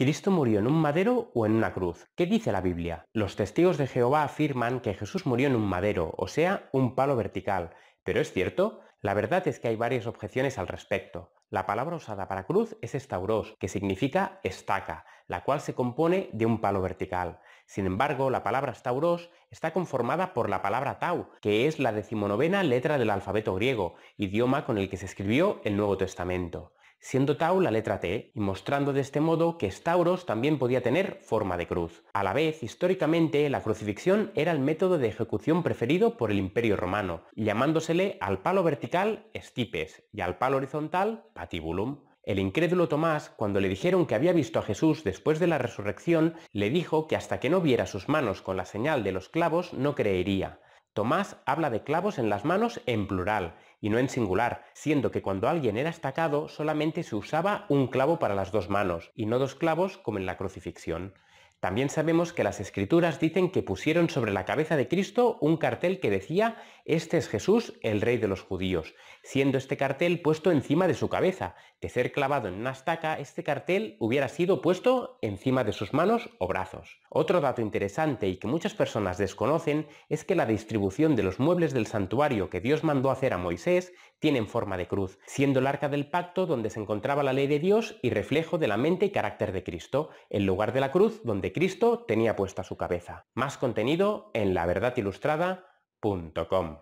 ¿Cristo murió en un madero o en una cruz? ¿Qué dice la Biblia? Los testigos de Jehová afirman que Jesús murió en un madero, o sea, un palo vertical. ¿Pero es cierto? La verdad es que hay varias objeciones al respecto. La palabra usada para cruz es estauros, que significa estaca, la cual se compone de un palo vertical. Sin embargo, la palabra stauros está conformada por la palabra tau, que es la decimonovena letra del alfabeto griego, idioma con el que se escribió el Nuevo Testamento siendo tau la letra T, y mostrando de este modo que Stauros también podía tener forma de cruz. A la vez, históricamente, la crucifixión era el método de ejecución preferido por el Imperio Romano, llamándosele al palo vertical stipes y al palo horizontal patibulum. El incrédulo Tomás, cuando le dijeron que había visto a Jesús después de la resurrección, le dijo que hasta que no viera sus manos con la señal de los clavos no creería. Tomás habla de clavos en las manos en plural y no en singular, siendo que cuando alguien era estacado solamente se usaba un clavo para las dos manos y no dos clavos como en la crucifixión. También sabemos que las escrituras dicen que pusieron sobre la cabeza de Cristo un cartel que decía, Este es Jesús, el rey de los judíos, siendo este cartel puesto encima de su cabeza. De ser clavado en una estaca, este cartel hubiera sido puesto encima de sus manos o brazos. Otro dato interesante y que muchas personas desconocen es que la distribución de los muebles del santuario que Dios mandó hacer a Moisés tiene forma de cruz, siendo el arca del pacto donde se encontraba la ley de Dios y reflejo de la mente y carácter de Cristo, en lugar de la cruz donde Cristo tenía puesta su cabeza. Más contenido en laverdadilustrada.com.